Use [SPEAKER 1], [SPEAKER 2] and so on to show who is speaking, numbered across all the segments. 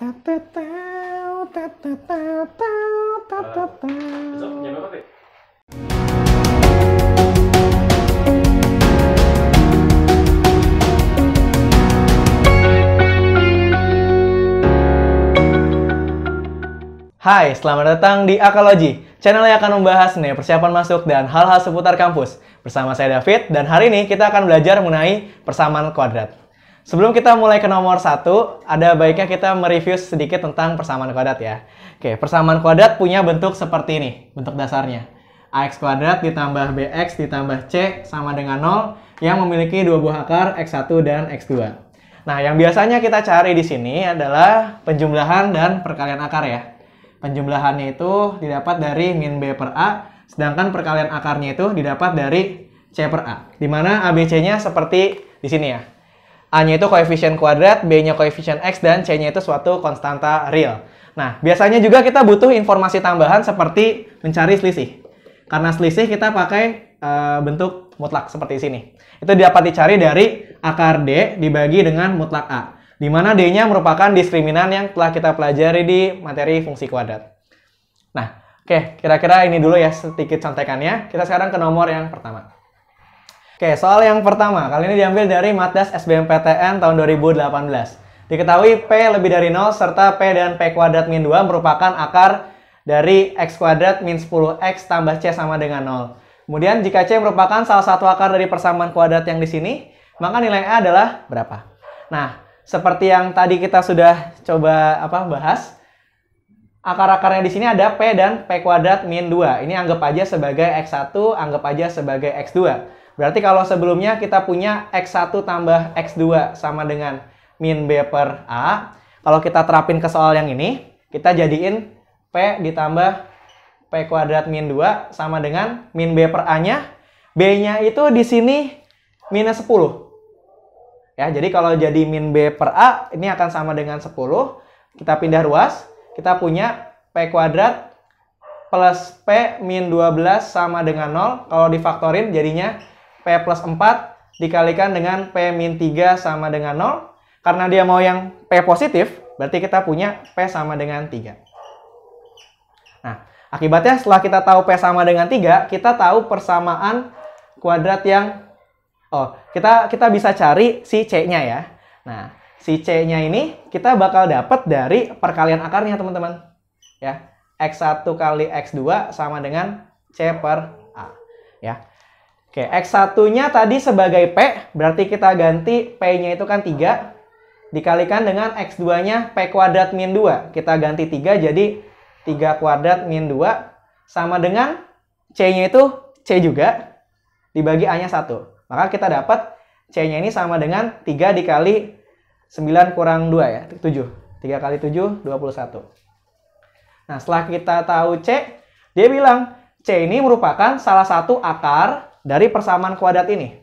[SPEAKER 1] Hai, selamat datang di Akaloji, channel yang akan membahas nih persiapan masuk dan hal-hal seputar kampus. Bersama saya David, dan hari ini kita akan belajar mengenai persamaan kuadrat. Sebelum kita mulai ke nomor satu, ada baiknya kita mereview sedikit tentang persamaan kuadrat ya. Oke, persamaan kuadrat punya bentuk seperti ini, bentuk dasarnya. AX kuadrat ditambah BX ditambah C sama dengan 0 yang memiliki dua buah akar X1 dan X2. Nah, yang biasanya kita cari di sini adalah penjumlahan dan perkalian akar ya. Penjumlahannya itu didapat dari min B per A, sedangkan perkalian akarnya itu didapat dari C per A. Dimana ABC-nya seperti di sini ya. A-nya itu koefisien kuadrat, B-nya koefisien X, dan C-nya itu suatu konstanta real. Nah, biasanya juga kita butuh informasi tambahan seperti mencari selisih. Karena selisih kita pakai e, bentuk mutlak seperti sini. Itu dapat dicari dari akar D dibagi dengan mutlak A. Di mana D-nya merupakan diskriminan yang telah kita pelajari di materi fungsi kuadrat. Nah, oke, kira-kira ini dulu ya sedikit contekannya. Kita sekarang ke nomor yang pertama. Oke, soal yang pertama kali ini diambil dari Matdas SBMPTN tahun 2018. Diketahui P lebih dari 0 serta P dan P kuadrat min 2 merupakan akar dari X kuadrat min 10X tambah C sama dengan 0. Kemudian jika C merupakan salah satu akar dari persamaan kuadrat yang di sini, maka nilai A adalah berapa? Nah, seperti yang tadi kita sudah coba apa bahas, akar-akarnya di sini ada P dan P kuadrat min 2. Ini anggap aja sebagai X1, anggap aja sebagai X2. Berarti kalau sebelumnya kita punya X1 tambah X2 sama dengan min B per A. Kalau kita terapin ke soal yang ini, kita jadiin P ditambah P kuadrat min 2 sama dengan min B per A-nya. B-nya itu di sini minus 10. Ya, jadi kalau jadi min B per A, ini akan sama dengan 10. Kita pindah ruas, kita punya P kuadrat plus P min 12 sama dengan 0. Kalau difaktorin jadinya P plus 4 dikalikan dengan P min 3 sama dengan 0. Karena dia mau yang P positif, berarti kita punya P sama dengan 3. Nah, akibatnya setelah kita tahu P sama dengan 3, kita tahu persamaan kuadrat yang... Oh, kita, kita bisa cari si C-nya ya. Nah, si C-nya ini kita bakal dapat dari perkalian akarnya, teman-teman. Ya, X1 kali X2 sama dengan C per A. Ya, Oke, X1-nya tadi sebagai P, berarti kita ganti P-nya itu kan 3, dikalikan dengan X2-nya P kuadrat min 2. Kita ganti 3 jadi 3 kuadrat min 2, sama dengan C-nya itu C juga, dibagi A-nya 1. Maka kita dapat C-nya ini sama dengan 3 dikali 9 kurang 2 ya, 7. 3 kali 7, 21. Nah, setelah kita tahu C, dia bilang C ini merupakan salah satu akar dari persamaan kuadrat ini.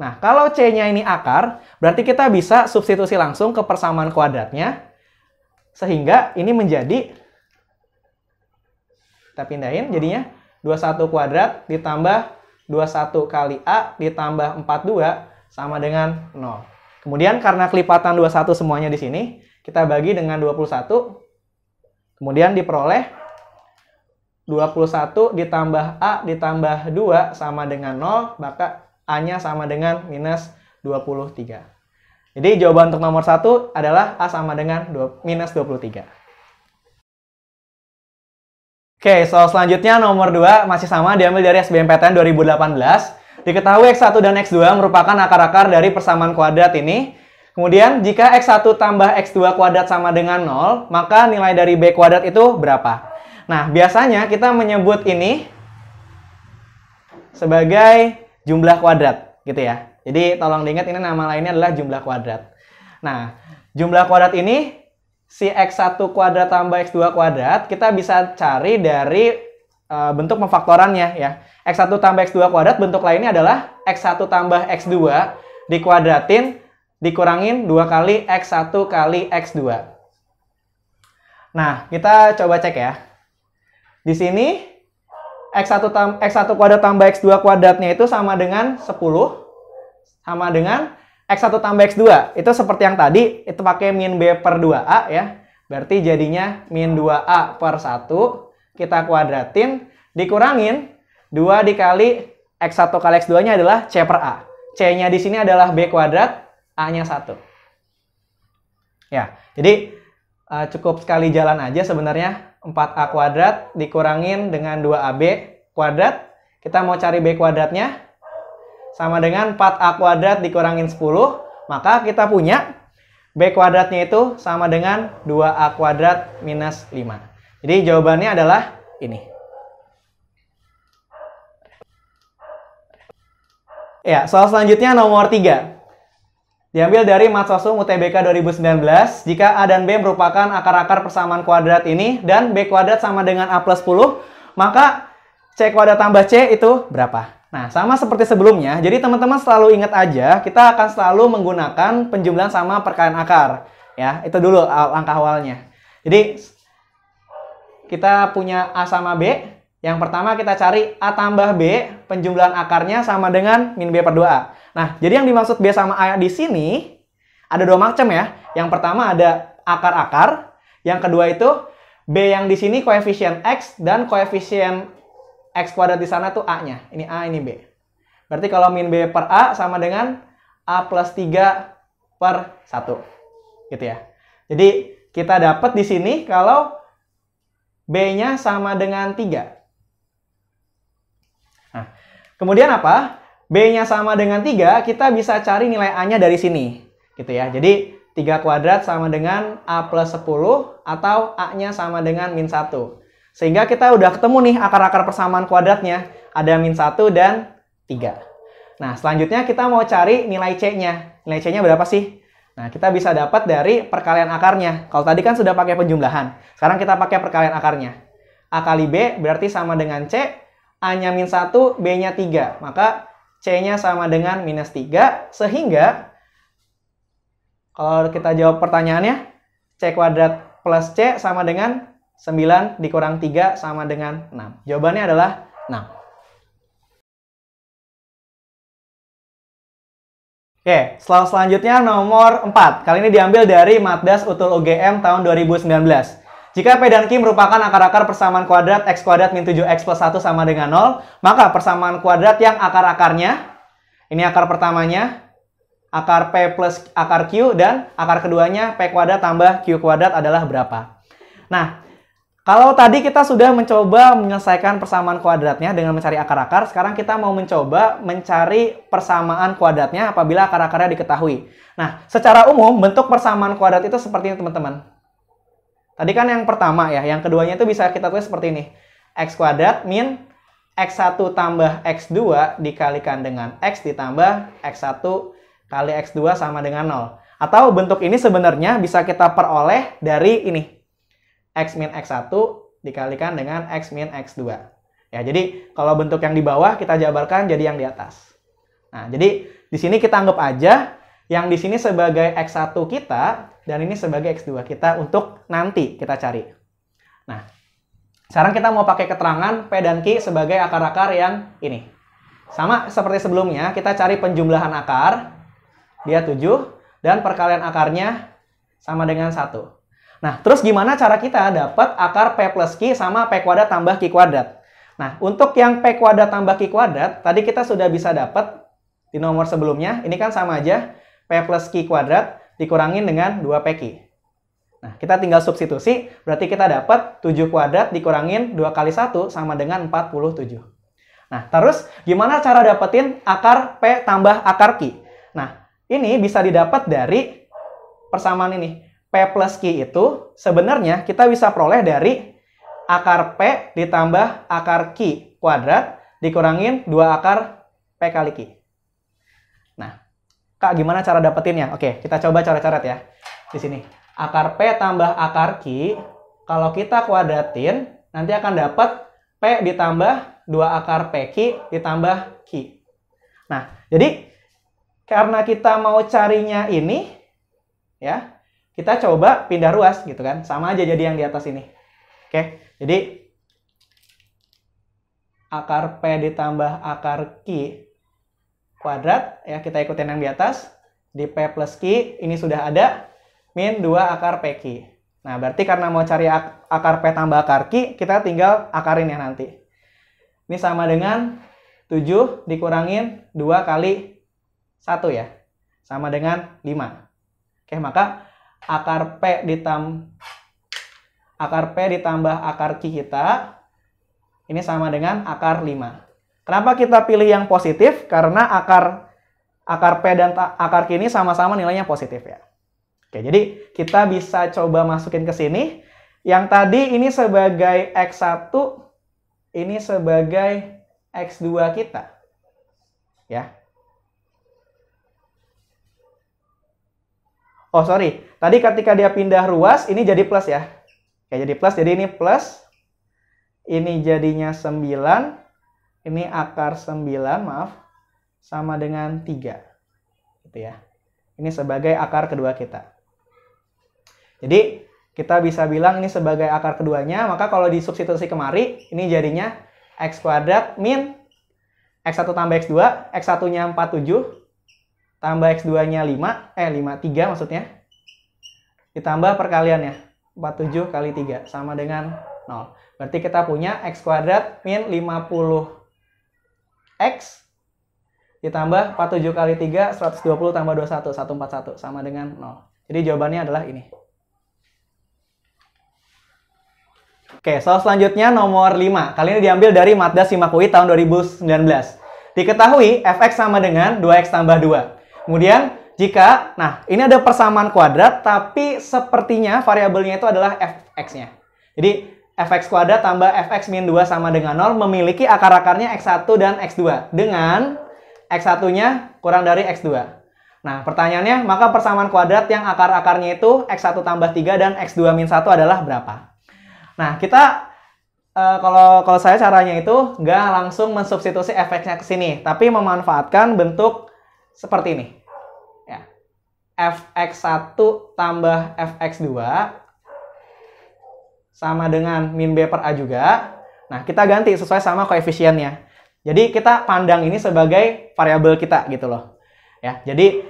[SPEAKER 1] Nah, kalau C-nya ini akar, berarti kita bisa substitusi langsung ke persamaan kuadratnya, sehingga ini menjadi, kita pindahin jadinya, 21 kuadrat ditambah 21 kali A ditambah 42 sama dengan 0. Kemudian karena kelipatan 21 semuanya di sini, kita bagi dengan 21, kemudian diperoleh 21 ditambah A ditambah 2 sama dengan 0, maka A-nya sama dengan minus 23. Jadi jawaban untuk nomor 1 adalah A sama dengan 2, minus 23. Oke, soal selanjutnya nomor 2 masih sama diambil dari SBMPTN 2018. Diketahui X1 dan X2 merupakan akar-akar dari persamaan kuadrat ini. Kemudian, jika X1 tambah X2 kuadrat sama dengan 0, maka nilai dari B kuadrat itu berapa? Nah, biasanya kita menyebut ini sebagai jumlah kuadrat, gitu ya. Jadi tolong diingat ini nama lainnya adalah jumlah kuadrat. Nah, jumlah kuadrat ini si x1 kuadrat tambah x2 kuadrat kita bisa cari dari e, bentuk pemfaktorannya ya. x1 tambah x2 kuadrat bentuk lainnya adalah x1 tambah x2 dikuadratin dikurangin 2 kali x1 kali x2. Nah, kita coba cek ya. Di sini X1, tam, X1 kuadrat tambah X2 kuadratnya itu sama dengan 10. Sama dengan X1 tambah X2. Itu seperti yang tadi, itu pakai min B per 2A ya. Berarti jadinya min 2A per 1. Kita kuadratin, dikurangin. 2 dikali X1 kali X2-nya adalah C per A. C-nya di sini adalah B kuadrat, A-nya 1. Ya, jadi uh, cukup sekali jalan aja sebenarnya 4A kuadrat dikurangin dengan 2AB kuadrat. Kita mau cari B kuadratnya. Sama dengan 4A kuadrat dikurangin 10. Maka kita punya B kuadratnya itu sama dengan 2A kuadrat minus 5. Jadi jawabannya adalah ini. Ya, soal selanjutnya nomor 3. Diambil dari Matsosum UTBK 2019, jika A dan B merupakan akar-akar persamaan kuadrat ini dan B kuadrat sama dengan A plus 10, maka C kuadrat tambah C itu berapa? Nah, sama seperti sebelumnya, jadi teman-teman selalu ingat aja, kita akan selalu menggunakan penjumlahan sama perkalian akar. Ya, itu dulu langkah awalnya. Jadi, kita punya A sama B, yang pertama kita cari A tambah B, penjumlahan akarnya sama dengan min B per 2A. Nah, jadi yang dimaksud B sama A di sini ada dua macam ya. Yang pertama ada akar-akar, yang kedua itu B yang di sini koefisien X dan koefisien X kuadrat di sana tuh A-nya. Ini A, ini B. Berarti kalau min B per A sama dengan A plus 3 per 1. Gitu ya. Jadi kita dapat di sini kalau B-nya sama dengan 3. Nah, kemudian apa? B-nya sama dengan 3, kita bisa cari nilai A-nya dari sini. Gitu ya. Jadi 3 kuadrat sama dengan A plus 10 atau A-nya sama dengan min 1. Sehingga kita udah ketemu nih akar-akar persamaan kuadratnya. Ada min 1 dan 3. Nah, selanjutnya kita mau cari nilai C-nya. Nilai C-nya berapa sih? Nah, kita bisa dapat dari perkalian akarnya. Kalau tadi kan sudah pakai penjumlahan. Sekarang kita pakai perkalian akarnya. A kali B berarti sama dengan C. A-nya min 1, B-nya 3. Maka C-nya sama dengan minus 3, sehingga kalau kita jawab pertanyaannya, C kuadrat plus C sama dengan 9 dikurang 3 sama dengan 6. Jawabannya adalah 6. Oke, selanjutnya nomor 4. Kali ini diambil dari Matdas Utul UGM tahun 2019. Jika P dan Q merupakan akar-akar persamaan kuadrat X kuadrat min 7X plus 1 sama dengan 0, maka persamaan kuadrat yang akar-akarnya, ini akar pertamanya, akar P plus akar Q, dan akar keduanya P kuadrat tambah Q kuadrat adalah berapa. Nah, kalau tadi kita sudah mencoba menyelesaikan persamaan kuadratnya dengan mencari akar-akar, sekarang kita mau mencoba mencari persamaan kuadratnya apabila akar-akarnya diketahui. Nah, secara umum bentuk persamaan kuadrat itu seperti ini teman-teman. Tadi kan yang pertama ya, yang keduanya itu bisa kita tulis seperti ini. X kuadrat min X1 tambah X2 dikalikan dengan X ditambah X1 kali X2 sama dengan 0. Atau bentuk ini sebenarnya bisa kita peroleh dari ini. X min X1 dikalikan dengan X min X2. Ya, jadi kalau bentuk yang di bawah kita jabarkan jadi yang di atas. Nah, jadi di sini kita anggap aja yang di sini sebagai X1 kita dan ini sebagai X2 kita untuk nanti kita cari. Nah, sekarang kita mau pakai keterangan P dan Q sebagai akar-akar yang ini. Sama seperti sebelumnya, kita cari penjumlahan akar, dia 7, dan perkalian akarnya sama dengan 1. Nah, terus gimana cara kita dapat akar P plus Q sama P kuadrat tambah Q kuadrat? Nah, untuk yang P kuadrat tambah Q kuadrat, tadi kita sudah bisa dapat di nomor sebelumnya, ini kan sama aja, P plus Q kuadrat dikurangin dengan 2 peki. Nah, kita tinggal substitusi, berarti kita dapat 7 kuadrat dikurangin 2 kali 1 sama dengan 47. Nah, terus gimana cara dapetin akar P tambah akar Q? Nah, ini bisa didapat dari persamaan ini. P plus Q itu sebenarnya kita bisa peroleh dari akar P ditambah akar Q kuadrat dikurangin 2 akar P kali Q. Nah, Kak, gimana cara dapetinnya? Oke, kita coba coret-coret ya. Di sini. Akar P tambah akar Q. Kalau kita kuadratin, nanti akan dapat P ditambah 2 akar p Ki ditambah Q. Nah, jadi karena kita mau carinya ini, ya, kita coba pindah ruas gitu kan. Sama aja jadi yang di atas ini. Oke, jadi akar P ditambah akar Q kuadrat, ya kita ikutin yang di atas, di P plus Q, ini sudah ada, min 2 akar PQ. Nah, berarti karena mau cari akar P tambah akar Q, kita tinggal akarin ya nanti. Ini sama dengan 7 dikurangin 2 kali 1 ya. Sama dengan 5. Oke, maka akar P ditambah akar P ditambah akar Q kita ini sama dengan akar 5. Kenapa kita pilih yang positif? Karena akar akar P dan akar kini sama-sama nilainya positif ya. Oke, jadi kita bisa coba masukin ke sini. Yang tadi ini sebagai X1, ini sebagai X2 kita. Ya. Oh, sorry. Tadi ketika dia pindah ruas, ini jadi plus ya. Oke, jadi plus. Jadi ini plus. Ini jadinya 9 ini akar 9 maaf sama dengan 3 gitu ya ini sebagai akar kedua kita jadi kita bisa bilang ini sebagai akar keduanya maka kalau disubstitusi kemari ini jadinya x kuadrat min x1 tambah x2 x1 nya 47 tambah x2 nya 5 eh 53 maksudnya ditambah perkaliannya 47 kali 3 sama dengan 0 berarti kita punya x kuadrat min 50 X ditambah 47 kali 3 120 tambah 21 141 sama dengan 0. Jadi jawabannya adalah ini. Oke, soal selanjutnya nomor 5. Kali ini diambil dari Matda Simakui tahun 2019. Diketahui fx sama dengan 2x tambah 2. Kemudian jika, nah ini ada persamaan kuadrat, tapi sepertinya variabelnya itu adalah fx-nya. Jadi fx kuadrat tambah fx min 2 sama dengan 0 memiliki akar-akarnya x1 dan x2 dengan x1-nya kurang dari x2. Nah, pertanyaannya, maka persamaan kuadrat yang akar-akarnya itu x1 tambah 3 dan x2 min 1 adalah berapa? Nah, kita e, kalau kalau saya caranya itu nggak langsung mensubstitusi fx-nya ke sini, tapi memanfaatkan bentuk seperti ini. Ya. fx1 tambah fx2 sama dengan min B per A juga. Nah, kita ganti sesuai sama koefisiennya. Jadi kita pandang ini sebagai variabel kita gitu loh. Ya, jadi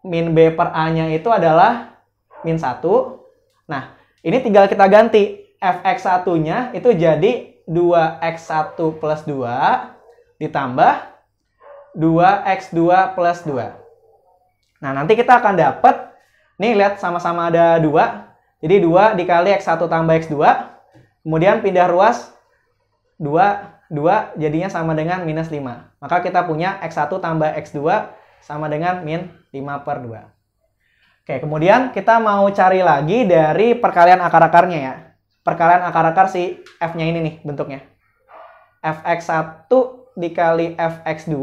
[SPEAKER 1] min B per A-nya itu adalah min 1. Nah, ini tinggal kita ganti fx1-nya itu jadi 2x1 plus 2 ditambah 2x2 plus 2. Nah, nanti kita akan dapat, nih lihat sama-sama ada 2, jadi 2 dikali X1 tambah X2. Kemudian pindah ruas 2, 2 jadinya sama dengan minus 5. Maka kita punya X1 tambah X2 sama dengan min 5 per 2. Oke, kemudian kita mau cari lagi dari perkalian akar-akarnya ya. Perkalian akar-akar si F-nya ini nih bentuknya. Fx1 dikali Fx2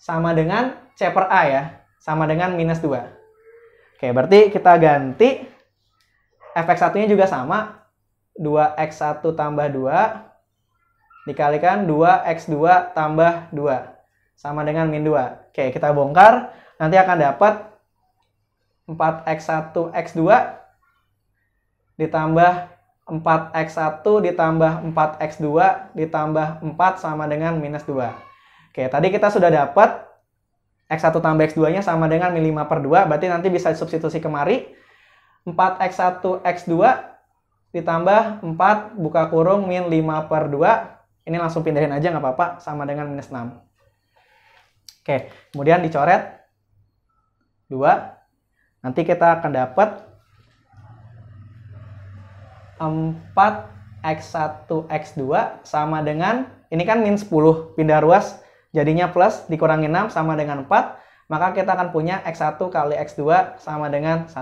[SPEAKER 1] sama dengan C per A ya. Sama dengan minus 2. Oke, berarti kita ganti fx satunya juga sama 2x1 tambah 2 dikalikan 2x2 tambah 2 sama dengan min 2 oke kita bongkar nanti akan dapat 4x1 x2 ditambah 4x1 ditambah 4x2 ditambah 4 sama dengan minus 2 oke tadi kita sudah dapat x1 tambah x2 nya sama dengan min 5 per 2 berarti nanti bisa substitusi kemari 4x1 x2 ditambah 4 buka kurung min 5 per 2. Ini langsung pindahin aja nggak apa-apa sama dengan minus 6. Oke, kemudian dicoret 2. Nanti kita akan dapat 4x1 x2 sama dengan ini kan min 10 pindah ruas jadinya plus dikurangi 6 sama dengan 4 maka kita akan punya x1 kali x2 sama dengan 1.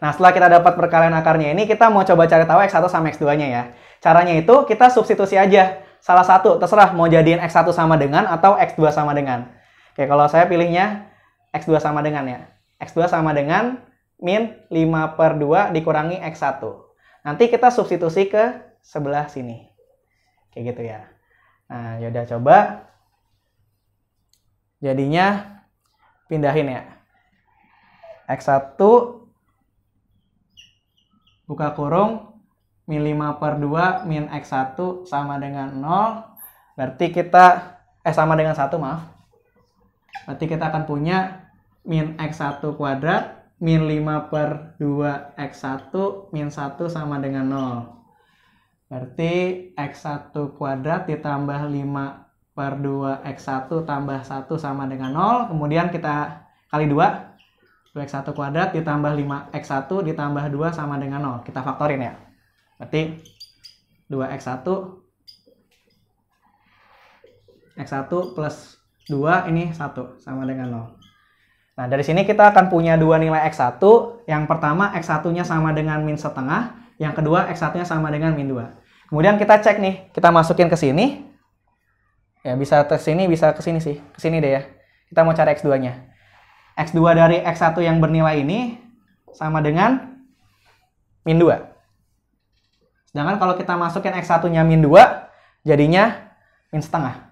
[SPEAKER 1] Nah, setelah kita dapat perkalian akarnya ini, kita mau coba cari tahu X1 sama X2-nya ya. Caranya itu kita substitusi aja. Salah satu, terserah mau jadiin X1 sama dengan atau X2 sama dengan. Oke, kalau saya pilihnya X2 sama dengan ya. X2 sama dengan min 5 per 2 dikurangi X1. Nanti kita substitusi ke sebelah sini. Kayak gitu ya. Nah, yaudah coba. Jadinya pindahin ya. X1 buka kurung min 5 per 2 min X1 sama dengan 0 berarti kita eh sama dengan 1 maaf berarti kita akan punya min X1 kuadrat min 5 per 2 X1 min 1 sama dengan 0 berarti X1 kuadrat ditambah 5 per 2 X1 tambah 1 sama dengan 0 kemudian kita kali 2 2x1 kuadrat ditambah 5x1 ditambah 2 sama dengan 0. Kita faktorin ya. Berarti 2x1 x1 plus 2 ini 1 sama dengan 0. Nah, dari sini kita akan punya dua nilai x1. Yang pertama x1-nya sama dengan min setengah, yang kedua x1-nya sama dengan min 2. Kemudian kita cek nih, kita masukin ke sini. Ya, bisa ke sini, bisa ke sini sih. Ke sini deh ya. Kita mau cari x2-nya. X2 dari X1 yang bernilai ini sama dengan min 2. Sedangkan kalau kita masukin X1-nya min 2, jadinya min setengah.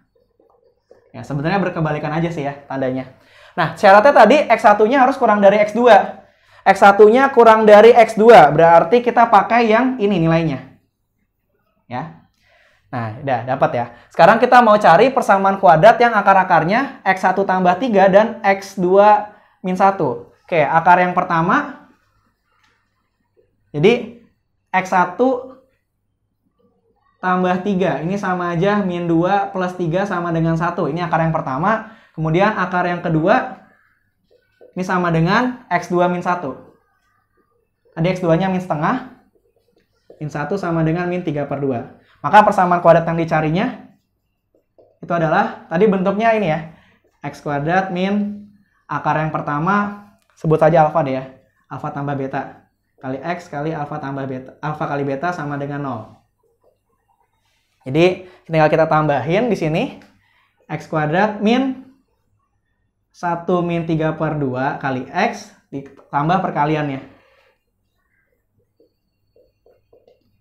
[SPEAKER 1] Ya, sebenarnya berkebalikan aja sih ya tandanya. Nah, syaratnya tadi X1-nya harus kurang dari X2. X1-nya kurang dari X2, berarti kita pakai yang ini nilainya. Ya. Nah, udah dapat ya. Sekarang kita mau cari persamaan kuadrat yang akar-akarnya X1 tambah 3 dan X2 min 1. Oke, akar yang pertama. Jadi, X1 tambah 3. Ini sama aja min 2 plus 3 sama dengan 1. Ini akar yang pertama. Kemudian akar yang kedua. Ini sama dengan X2 min 1. Tadi X2-nya min setengah. Min 1 sama dengan min 3 per 2. Maka persamaan kuadrat yang dicarinya itu adalah, tadi bentuknya ini ya, x kuadrat min Akar yang pertama sebut saja alfa deh ya. Alfa tambah beta kali x kali alfa tambah beta alfa kali beta sama dengan nol Jadi tinggal kita tambahin di sini x kuadrat min 1 min 3 per 2 kali x ditambah perkaliannya.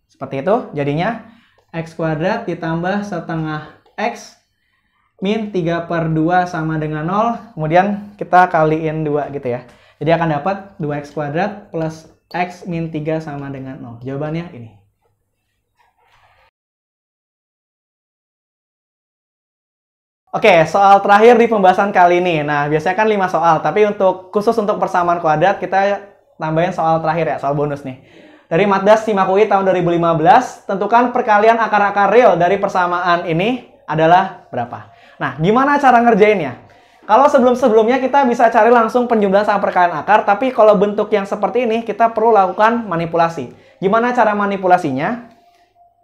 [SPEAKER 1] Seperti itu jadinya x kuadrat ditambah setengah x min 3 per 2 sama dengan 0, kemudian kita kaliin 2 gitu ya. Jadi akan dapat 2x kuadrat plus x min 3 sama dengan 0. Jawabannya ini. Oke, soal terakhir di pembahasan kali ini. Nah, biasanya kan 5 soal, tapi untuk khusus untuk persamaan kuadrat kita tambahin soal terakhir ya, soal bonus nih. Dari Matdas Simakui tahun 2015, tentukan perkalian akar-akar real dari persamaan ini adalah berapa? Nah, gimana cara ngerjainnya? Kalau sebelum-sebelumnya kita bisa cari langsung penjumlahan saham perkalian akar, tapi kalau bentuk yang seperti ini kita perlu lakukan manipulasi. Gimana cara manipulasinya?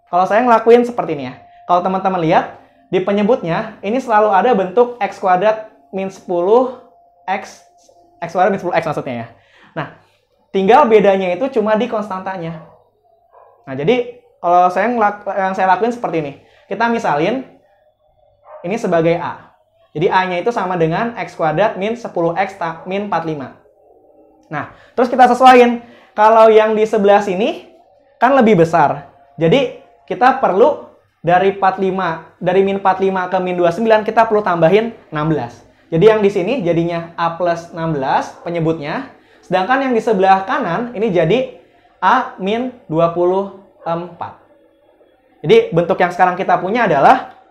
[SPEAKER 1] Kalau saya ngelakuin seperti ini ya. Kalau teman-teman lihat, di penyebutnya ini selalu ada bentuk x kuadrat min 10 x x kuadrat min 10 x maksudnya ya. Nah, tinggal bedanya itu cuma di konstantanya. Nah, jadi kalau saya yang saya lakuin seperti ini. Kita misalin ini sebagai A. Jadi A-nya itu sama dengan X kuadrat min 10X min 45. Nah, terus kita sesuaiin. Kalau yang di sebelah sini kan lebih besar. Jadi kita perlu dari 45 dari min 45 ke min 29 kita perlu tambahin 16. Jadi yang di sini jadinya A plus 16 penyebutnya. Sedangkan yang di sebelah kanan ini jadi A min 24. Jadi bentuk yang sekarang kita punya adalah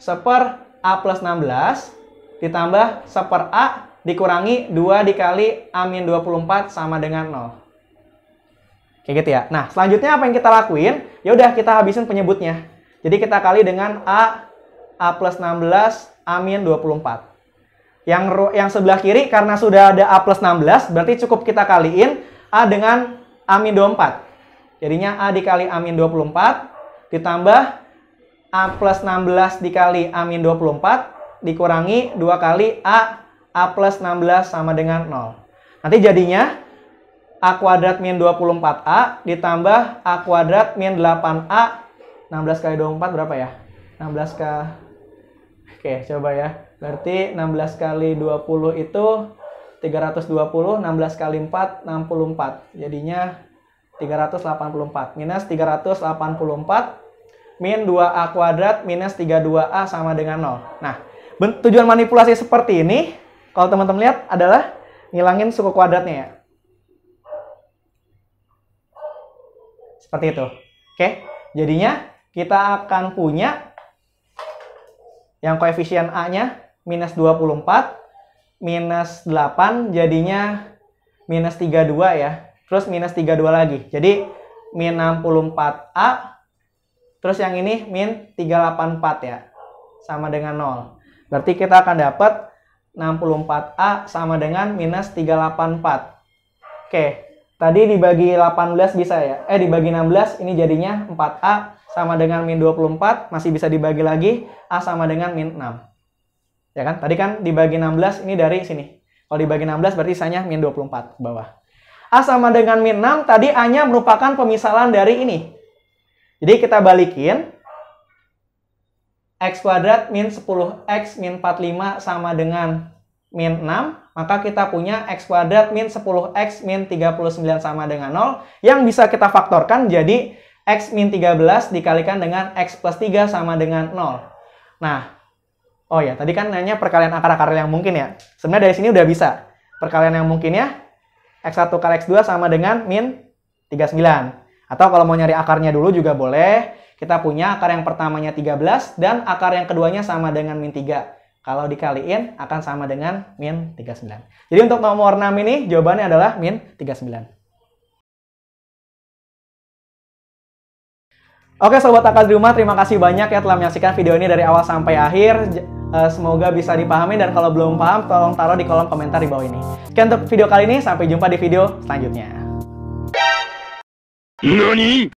[SPEAKER 1] seper A plus 16 ditambah seper A dikurangi 2 dikali A min 24 sama dengan 0. Kayak gitu ya. Nah, selanjutnya apa yang kita lakuin? Ya udah kita habisin penyebutnya. Jadi kita kali dengan A A plus 16 A min 24. Yang yang sebelah kiri karena sudah ada A plus 16 berarti cukup kita kaliin A dengan A min 24. Jadinya A dikali A min 24 ditambah A plus 16 dikali A min 24 dikurangi 2 kali A, A plus 16 sama dengan 0. Nanti jadinya A kuadrat min 24A ditambah A kuadrat min 8A 16 kali 24 berapa ya? 16 kali. Oke, coba ya. Berarti 16 kali 20 itu 320, 16 kali 4 64. Jadinya 384 minus 384 min 2A kuadrat minus 32A sama dengan 0. Nah, tujuan manipulasi seperti ini, kalau teman-teman lihat adalah ngilangin suku kuadratnya ya. Seperti itu. Oke, jadinya kita akan punya yang koefisien A-nya minus 24, minus 8, jadinya minus 32 ya. Terus minus 32 lagi. Jadi, min 64A Terus yang ini min 384 ya. Sama dengan 0. Berarti kita akan dapat 64A sama dengan minus 384. Oke, tadi dibagi 18 bisa ya. Eh, dibagi 16 ini jadinya 4A sama dengan min 24. Masih bisa dibagi lagi. A sama dengan min 6. Ya kan? Tadi kan dibagi 16 ini dari sini. Kalau dibagi 16 berarti sisanya min 24 ke bawah. A sama dengan min 6 tadi A-nya merupakan pemisalan dari ini jadi kita balikin. X kuadrat min 10X min 45 sama dengan min 6. Maka kita punya X kuadrat min 10X min 39 sama dengan 0. Yang bisa kita faktorkan jadi X min 13 dikalikan dengan X plus 3 sama dengan 0. Nah, oh ya tadi kan nanya perkalian akar-akar yang mungkin ya. Sebenarnya dari sini udah bisa. Perkalian yang mungkin ya, X1 kali X2 sama dengan min 39. Atau kalau mau nyari akarnya dulu juga boleh. Kita punya akar yang pertamanya 13 dan akar yang keduanya sama dengan min 3. Kalau dikaliin akan sama dengan min 39. Jadi untuk nomor 6 ini jawabannya adalah min 39. Oke sobat akal di rumah, terima kasih banyak ya telah menyaksikan video ini dari awal sampai akhir. Eh, semoga bisa dipahami dan kalau belum paham tolong taruh di kolom komentar di bawah ini. Sekian untuk video kali ini, sampai jumpa di video selanjutnya. 何